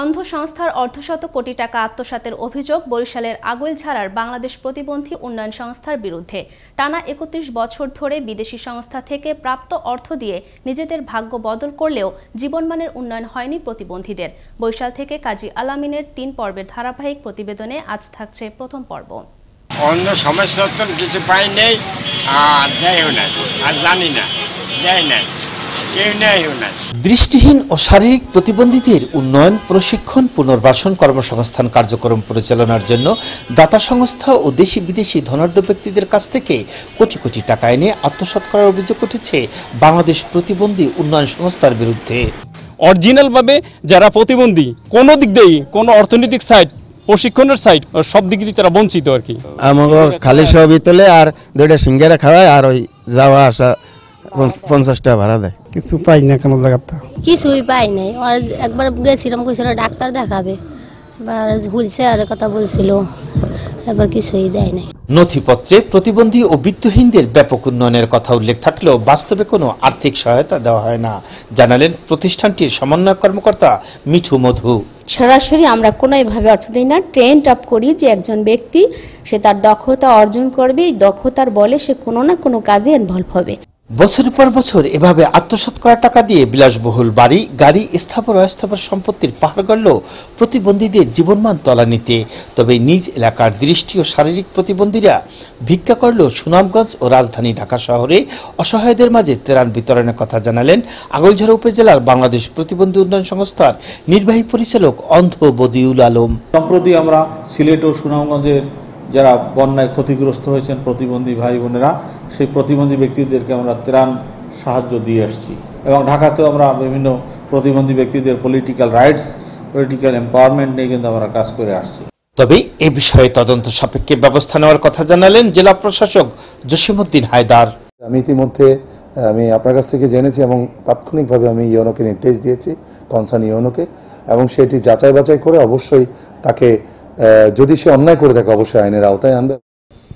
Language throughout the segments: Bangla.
অন্ধ সংস্থার অর্ধশত কোটি টাকা আত্মসাতের অভিযোগ বরিশালের ছাড়ার বাংলাদেশ প্রতিবন্ধী উন্নয়ন সংস্থার বিরুদ্ধে টানা একত্রিশ বছর ধরে বিদেশি সংস্থা থেকে প্রাপ্ত অর্থ দিয়ে নিজেদের ভাগ্য বদল করলেও জীবনমানের উন্নয়ন হয়নি প্রতিবন্ধীদের বরিশাল থেকে কাজী আলামিনের তিন পর্বের ধারাবাহিক প্রতিবেদনে আজ থাকছে প্রথম পর্ব সমস্যা কিছু পাই নেই আর দেয় না আর জানি না দেয় দৃষ্টিহীন ও শারীরিক প্রতিবন্ধীদের উন্নয়ন প্রশিক্ষণ পুনর্বাসন কর্মসংস্থান কার্যক্রম পরিচালনার জন্য দাতা সংস্থা ও দেশি বিদেশি ধনাঢ্য ব্যক্তিদের কাছ থেকে কোটি কোটি টাকা এনে আত্মসাত করার অভিযোগ উঠেছে বাংলাদেশ প্রতিবন্ধী উন্নয়ন সংস্থার বিরুদ্ধে অরিজিনালভাবে যারা প্রতিবন্ধী কোনো দিক দিয়েই কোনো অর্থনৈতিক সাইট প্রশিক্ষণের সাইট সব দিক দিয়ে তারা বঞ্চিত আর কি আমাকে খালি সবই তোলে আর দুইটা সিঙ্গারা খাওয়ায় আর ওই যাওয়া আসা পঞ্চাশ টাকা ভাড়া দেয় কিছু পাই না কোনো জায়গাতে কিছুই পাই নাই আর একবার গেছিলাম কইছিল ডাক্তার দেখাবে এবার হুলছে আর কথা বলছিল এবার কিছুই দেয় নাই নথিপত্রে প্রতিবন্ধী ও বৃত্তহীনদের ব্যাপক উন্নয়নের কথা উল্লেখ থাকলেও বাস্তবে কোনো আর্থিক সহায়তা দেওয়া হয় না জানালেন প্রতিষ্ঠানটির সমন্বয় কর্মকর্তা মিঠু মধু সরাসরি আমরা কোনো এভাবে অর্থ দিই না ট্রেন্ড আপ করি যে একজন ব্যক্তি সে তার দক্ষতা অর্জন করবে এই দক্ষতার বলে সে কোনো না কোনো কাজে ইনভলভ হবে বছর পর বছর এভাবে আত্মসাত করা টাকা দিয়ে বিলাসবহুল বাড়ি গাড়ি স্থাপন অস্থাবর সম্পত্তির পাহাড় গড়ল প্রতিবন্ধীদের জীবনমান তলানিতে তবে নিজ এলাকার দৃষ্টি ও শারীরিক প্রতিবন্ধীরা ভিক্ষা করল সুনামগঞ্জ ও রাজধানী ঢাকা শহরে অসহায়দের মাঝে ত্রাণ বিতরণের কথা জানালেন আগলঝাড়া উপজেলার বাংলাদেশ প্রতিবন্ধী উন্নয়ন সংস্থার নির্বাহী পরিচালক অন্ধ বদিউল আলম সম্প্রতি আমরা সিলেট ও সুনামগঞ্জের যারা বন্যায় ক্ষতিগ্রস্ত হয়েছেন প্রতিবন্ধী ভাই বোনেরা সেই প্রতিবন্ধী ব্যক্তিদেরকে আমরা ত্রাণ সাহায্য দিয়ে আসছি এবং ঢাকাতেও আমরা বিভিন্ন প্রতিবন্ধী ব্যক্তিদের পলিটিক্যাল রাইটস পলিটিক্যাল এম্পাওয়ারমেন্ট নিয়ে কিন্তু আমরা কাজ করে আসছি তবে এ বিষয়ে তদন্ত সাপেক্ষে ব্যবস্থা নেওয়ার কথা জানালেন জেলা প্রশাসক জসিমুদ্দিন হায়দার আমি ইতিমধ্যে আমি আপনার কাছ থেকে জেনেছি এবং তাৎক্ষণিকভাবে আমি ইউনোকে নির্দেশ দিয়েছি কনসার্ন ইউনোকে এবং সেটি যাচাই বাছাই করে অবশ্যই তাকে যদি সে অন্যায় করে থাকে অবশ্যই আইনের আওতায় আনবে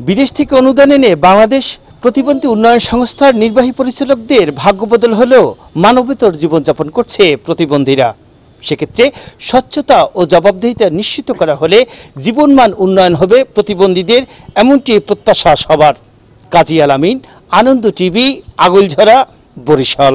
বিদেশ থেকে অনুদান এনে বাংলাদেশ প্রতিবন্ধী উন্নয়ন সংস্থার নির্বাহী পরিচালকদের ভাগ্য বদল হলেও মানবেতর জীবনযাপন করছে প্রতিবন্ধীরা সেক্ষেত্রে স্বচ্ছতা ও জবাবদিহিতা নিশ্চিত করা হলে জীবনমান উন্নয়ন হবে প্রতিবন্ধীদের এমনটি প্রত্যাশা সবার কাজী আলামিন আনন্দ টিভি আগলঝরা বরিশাল